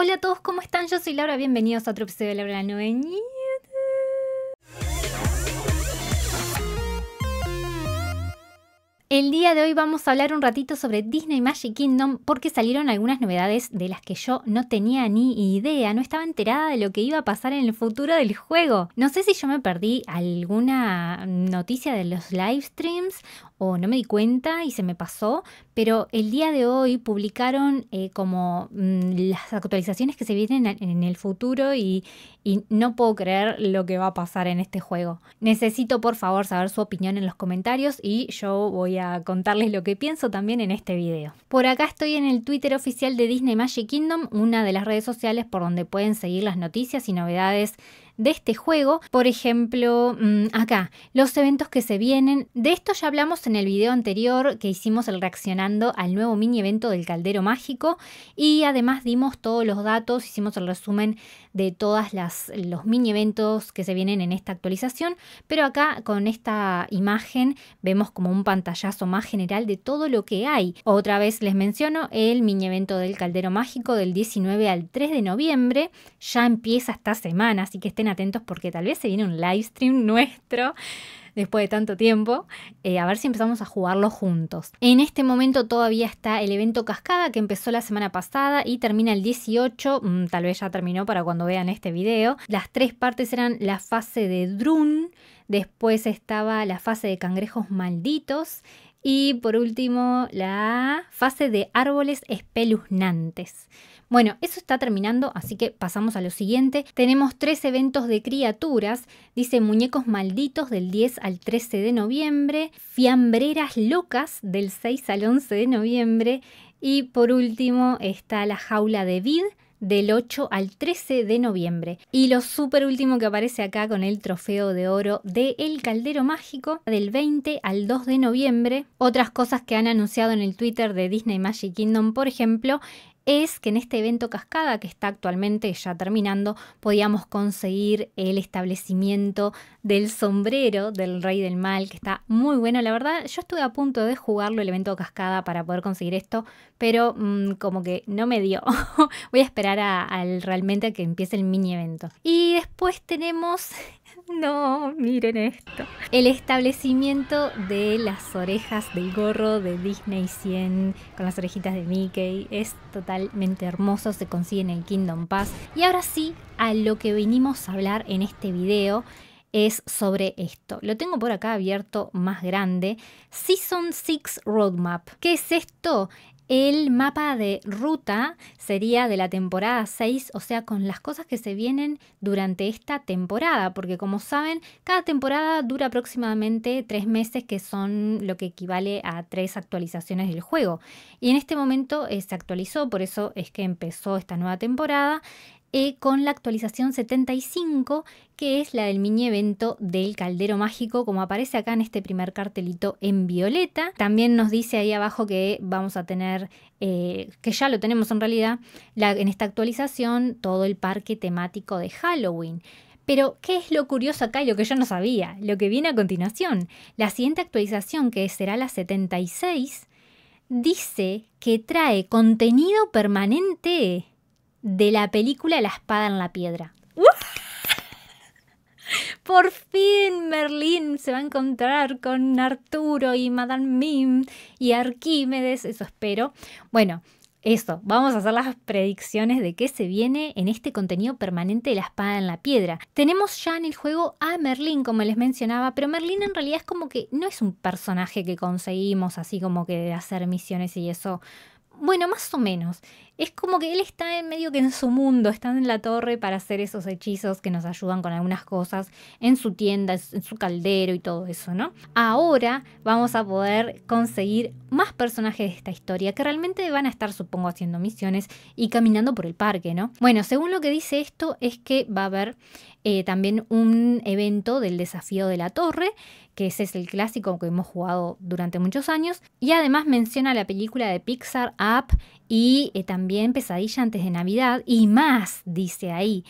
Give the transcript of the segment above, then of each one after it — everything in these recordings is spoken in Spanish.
Hola a todos, ¿cómo están? Yo soy Laura, bienvenidos a otro episodio de Laura la El día de hoy vamos a hablar un ratito sobre Disney Magic Kingdom porque salieron algunas novedades de las que yo no tenía ni idea, no estaba enterada de lo que iba a pasar en el futuro del juego. No sé si yo me perdí alguna noticia de los live streams o no me di cuenta y se me pasó, pero el día de hoy publicaron eh, como mm, las actualizaciones que se vienen en el futuro y, y no puedo creer lo que va a pasar en este juego. Necesito por favor saber su opinión en los comentarios y yo voy a contarles lo que pienso también en este video. Por acá estoy en el Twitter oficial de Disney Magic Kingdom, una de las redes sociales por donde pueden seguir las noticias y novedades de este juego. Por ejemplo, mm, acá, los eventos que se vienen. De esto ya hablamos en el video anterior que hicimos el reaccionando al nuevo mini evento del Caldero Mágico y además dimos todos los datos, hicimos el resumen de todas las los mini eventos que se vienen en esta actualización, pero acá con esta imagen vemos como un pantallazo más general de todo lo que hay. Otra vez les menciono el mini evento del Caldero Mágico del 19 al 3 de noviembre, ya empieza esta semana, así que estén atentos porque tal vez se viene un live stream nuestro después de tanto tiempo, eh, a ver si empezamos a jugarlo juntos. En este momento todavía está el evento Cascada que empezó la semana pasada y termina el 18, mm, tal vez ya terminó para cuando vean este video. Las tres partes eran la fase de Drun, después estaba la fase de Cangrejos Malditos, y por último, la fase de árboles espeluznantes. Bueno, eso está terminando, así que pasamos a lo siguiente. Tenemos tres eventos de criaturas. Dice Muñecos Malditos del 10 al 13 de noviembre, Fiambreras Locas del 6 al 11 de noviembre y por último está la Jaula de Vid del 8 al 13 de noviembre. Y lo súper último que aparece acá con el trofeo de oro de El Caldero Mágico del 20 al 2 de noviembre. Otras cosas que han anunciado en el Twitter de Disney Magic Kingdom, por ejemplo, es que en este evento cascada que está actualmente ya terminando, podíamos conseguir el establecimiento del sombrero del Rey del Mal, que está muy bueno. La verdad, yo estuve a punto de jugarlo el evento cascada para poder conseguir esto, pero mm, como que no me dio. Voy a esperar a, realmente a que empiece el mini evento. Y después tenemos no, miren esto. El establecimiento de las orejas del gorro de Disney 100 con las orejitas de Mickey es totalmente hermoso, se consigue en el Kingdom Pass. Y ahora sí, a lo que venimos a hablar en este video es sobre esto. Lo tengo por acá abierto más grande. Season 6 Roadmap. ¿Qué es esto? El mapa de ruta sería de la temporada 6, o sea, con las cosas que se vienen durante esta temporada, porque como saben, cada temporada dura aproximadamente 3 meses, que son lo que equivale a 3 actualizaciones del juego. Y en este momento eh, se actualizó, por eso es que empezó esta nueva temporada y e con la actualización 75, que es la del mini evento del caldero mágico, como aparece acá en este primer cartelito en violeta. También nos dice ahí abajo que vamos a tener, eh, que ya lo tenemos en realidad, en esta actualización todo el parque temático de Halloween. Pero, ¿qué es lo curioso acá y lo que yo no sabía? Lo que viene a continuación. La siguiente actualización, que será la 76, dice que trae contenido permanente de la película La espada en la piedra. Por fin Merlín se va a encontrar con Arturo y Madame Mim y Arquímedes, eso espero. Bueno, eso, vamos a hacer las predicciones de qué se viene en este contenido permanente de la espada en la piedra. Tenemos ya en el juego a Merlín, como les mencionaba, pero Merlín en realidad es como que no es un personaje que conseguimos así como que de hacer misiones y eso. Bueno, más o menos es como que él está en medio que en su mundo, Están en la torre para hacer esos hechizos que nos ayudan con algunas cosas en su tienda, en su caldero y todo eso, ¿no? Ahora vamos a poder conseguir más personajes de esta historia que realmente van a estar, supongo, haciendo misiones y caminando por el parque, ¿no? Bueno, según lo que dice esto es que va a haber eh, también un evento del desafío de la torre, que ese es el clásico que hemos jugado durante muchos años, y además menciona la película de Pixar Up y eh, también Pesadilla antes de Navidad y más, dice ahí.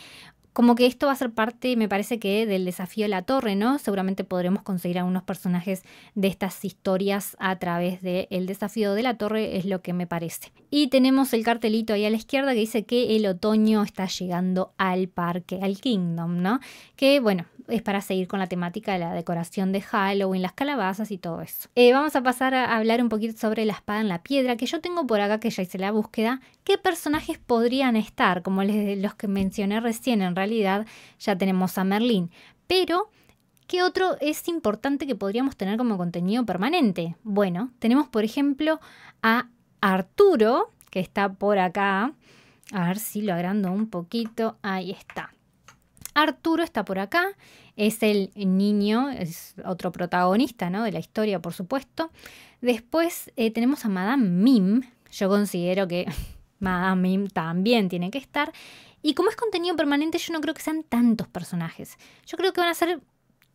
Como que esto va a ser parte, me parece que, del desafío de la torre, ¿no? Seguramente podremos conseguir algunos personajes de estas historias a través del desafío de la torre, es lo que me parece. Y tenemos el cartelito ahí a la izquierda que dice que el otoño está llegando al parque, al kingdom, ¿no? Que bueno, es para seguir con la temática de la decoración de Halloween, las calabazas y todo eso. Eh, vamos a pasar a hablar un poquito sobre la espada en la piedra, que yo tengo por acá que ya hice la búsqueda. ¿Qué personajes podrían estar? Como los que mencioné recién, en realidad ya tenemos a Merlín. Pero ¿Qué otro es importante que podríamos tener como contenido permanente? Bueno, tenemos por ejemplo a Arturo, que está por acá. A ver si lo agrando un poquito. Ahí está. Arturo está por acá, es el niño, es otro protagonista ¿no? de la historia, por supuesto. Después eh, tenemos a Madame Mim, yo considero que Madame Mim también tiene que estar. Y como es contenido permanente, yo no creo que sean tantos personajes. Yo creo que van a ser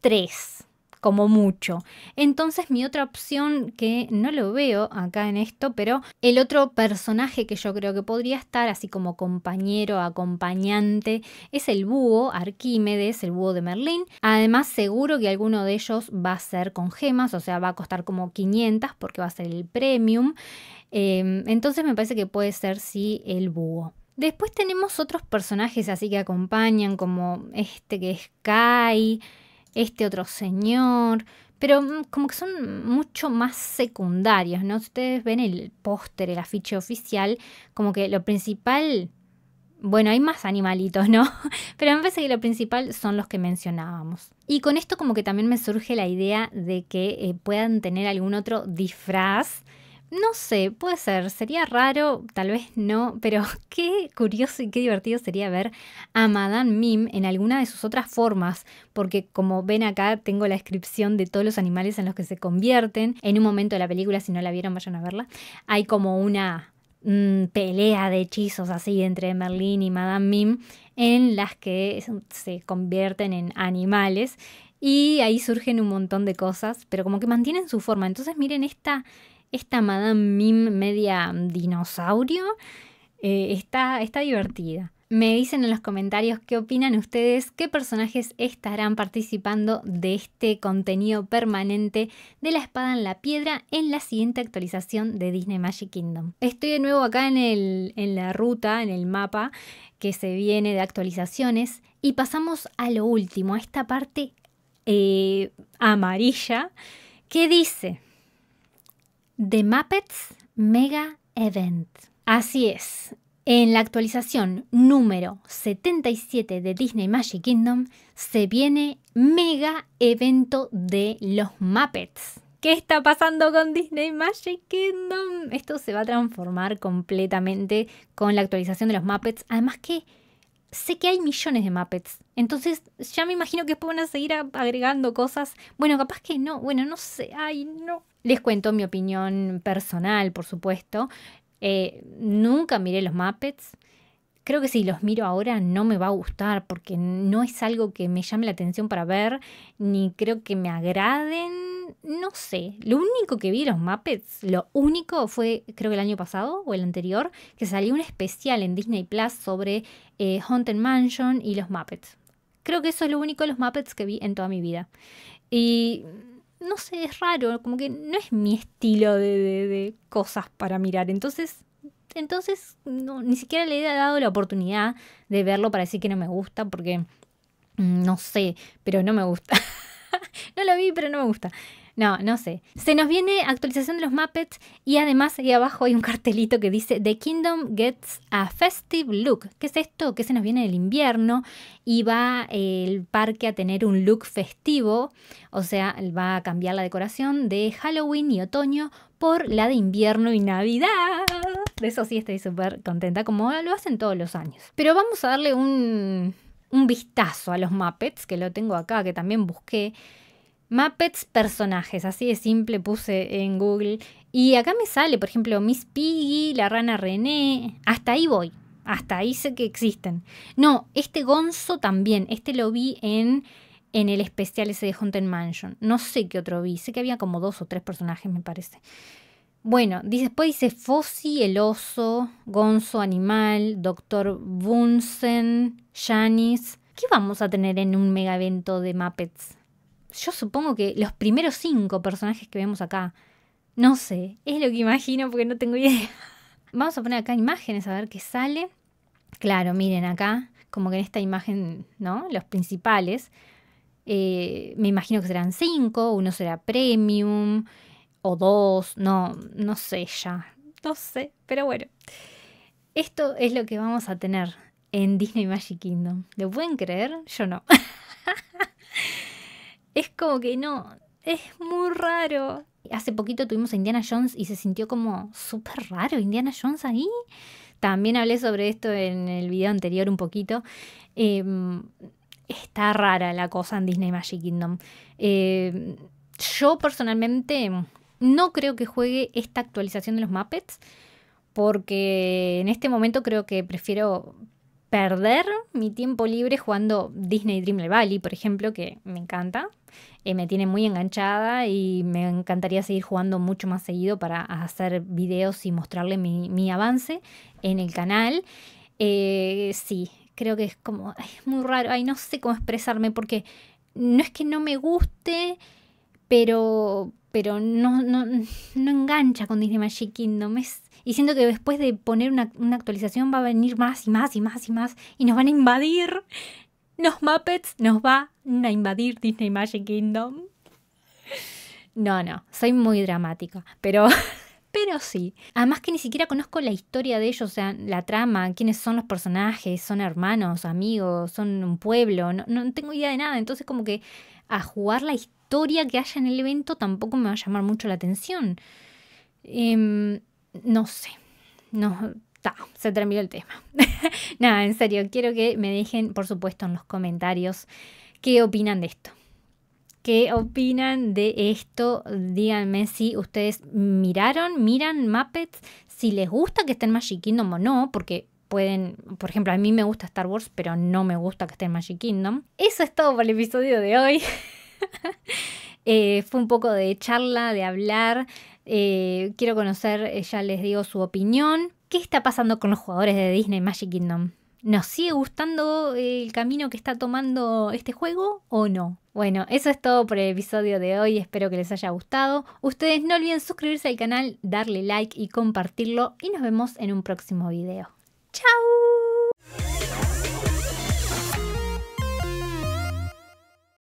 tres, como mucho. Entonces mi otra opción que no lo veo acá en esto, pero el otro personaje que yo creo que podría estar así como compañero, acompañante, es el búho Arquímedes, el búho de Merlín. Además seguro que alguno de ellos va a ser con gemas, o sea, va a costar como 500 porque va a ser el premium. Em, entonces me parece que puede ser sí el búho. Después tenemos otros personajes así que acompañan, como este que es Kai, este otro señor, pero mm, como que son mucho más secundarios, ¿no? ustedes ven el póster, el afiche oficial, como que lo principal, bueno, hay más animalitos, ¿no? Pero me parece que lo principal son los que mencionábamos. Y con esto como que también me surge la idea de que eh, puedan tener algún otro disfraz no sé, puede ser, sería raro, tal vez no, pero qué curioso y qué divertido sería ver a Madame Mim en alguna de sus otras formas, porque como ven acá tengo la descripción de todos los animales en los que se convierten. En un momento de la película, si no la vieron, vayan a verla. Hay como una mm, pelea de hechizos así entre Merlín y Madame Mim, en las que se convierten en animales. Y ahí surgen un montón de cosas, pero como que mantienen su forma. Entonces miren esta esta Madame Mim media dinosaurio eh, está, está divertida. Me dicen en los comentarios qué opinan ustedes, qué personajes estarán participando de este contenido permanente de la espada en la piedra en la siguiente actualización de Disney Magic Kingdom. Estoy de nuevo acá en, la ruta, en el mapa que se viene de actualizaciones y pasamos a lo último, a esta parte eh, amarilla que dice The Muppets Mega Event. Así es. En la actualización número 77 de Disney Magic Kingdom se viene mega evento de los Muppets. ¿Qué está pasando con Disney Magic Kingdom? Esto se va a transformar completamente con la actualización de los Muppets. Además que sé que hay millones de Muppets. Entonces ya me imagino que después van a seguir agregando cosas. Bueno, capaz que no. Bueno, no sé. Ay, no. Les cuento mi opinión personal, por supuesto. Eh, nunca miré los Muppets. Creo que si los miro ahora no me va a gustar porque no es algo que me llame la atención para ver, ni creo que me agraden. No sé, lo único que vi los Muppets, lo único fue creo que el año pasado o el anterior, que salió un especial en Disney Plus sobre eh, Haunted Mansion y los Muppets. Creo que eso es lo único de los Muppets que vi en toda mi vida. Y no sé, es raro, como que no es mi estilo de, cosas para mirar. Entonces, entonces no, ni siquiera le he dado la oportunidad de verlo para decir que no me gusta, porque mm, no sé, pero no me gusta. no lo vi, pero no me gusta. No, no sé. Se nos viene actualización de los Muppets y además ahí abajo hay un cartelito que dice The Kingdom Gets a Festive Look. ¿Qué es esto? Que se nos viene el invierno y va eh, el parque a tener un look festivo, o sea, va a cambiar la decoración de Halloween y otoño por la de invierno y Navidad. De eso sí estoy súper contenta, como lo hacen todos los años. Pero vamos a darle un, un vistazo a los Muppets, que lo tengo acá, que también busqué Muppets personajes, así de simple puse en Google. Y acá me sale, por ejemplo, Miss Piggy, la rana René. Hasta ahí voy. Hasta ahí sé que existen. No, este Gonzo también. Este lo vi en, en el especial ese de Haunted Mansion. No sé qué otro vi. Sé que había como dos o tres personajes, me parece. Bueno, después dice Fossi, el oso, Gonzo, animal, Doctor Bunsen, Janice. ¿Qué vamos a tener en un mega evento de Muppets? yo supongo que los primeros cinco personajes que vemos acá, no sé, es lo que imagino porque no tengo idea. Vamos a poner acá imágenes a ver qué sale. Claro, miren acá, como que en esta imagen, ¿no? Los principales. Eh, me imagino que serán cinco, uno será premium o dos, no, no sé ya, no sé, pero bueno. Esto es lo que vamos a tener en Disney Magic Kingdom. ¿Lo pueden creer? Yo no. Es como que no, es muy raro. Hace poquito tuvimos a Indiana Jones y se sintió como súper raro Indiana Jones ahí. También hablé sobre esto en el video anterior un poquito. Em, está rara la cosa en Disney Magic Kingdom. Em, yo personalmente no creo que juegue esta actualización de los Muppets porque en este momento creo que prefiero perder mi tiempo libre jugando Disney Dreamland Valley, por ejemplo, que me encanta. Eh, me tiene muy enganchada y me encantaría seguir jugando mucho más seguido para hacer videos y mostrarle mi, avance en el canal. Eh, sí, creo que es como, es muy raro, ay, no sé cómo expresarme porque no es que no me guste, pero, pero no, no, no engancha con Disney Magic Kingdom, es y siento que después de poner una, actualización va a venir más y más y más y más y nos van a invadir. Los Muppets nos van a invadir Disney Magic Kingdom. No, no, soy muy dramática, pero pero sí. Además que ni siquiera conozco la historia de ellos, o sea, la trama, quiénes son los personajes, son hermanos, amigos, son un pueblo, no, no tengo idea de nada. Entonces como que a jugar la historia que haya en el evento tampoco me va a llamar mucho la atención. Eh, no sé, no, está, se terminó el tema. Nada, en serio, quiero que me dejen, por supuesto, en los comentarios qué opinan de esto. ¿Qué opinan de esto? Díganme si ustedes miraron, miran Muppets, si les gusta que estén Magic Kingdom o no, porque pueden, por ejemplo, a mí me gusta Star Wars, pero no me gusta que esté en Magic Kingdom. Eso es todo por el episodio de hoy. Eh, fue un poco de charla, de hablar. Eh, quiero conocer, eh, ya les digo, su opinión. ¿Qué está pasando con los jugadores de Disney Magic Kingdom? ¿Nos sigue gustando eh, el camino que está tomando este juego o no? Bueno, eso es todo por el episodio de hoy, espero que les haya gustado. Ustedes no olviden suscribirse al canal, darle like y compartirlo y nos vemos en un próximo video. ¡Chao!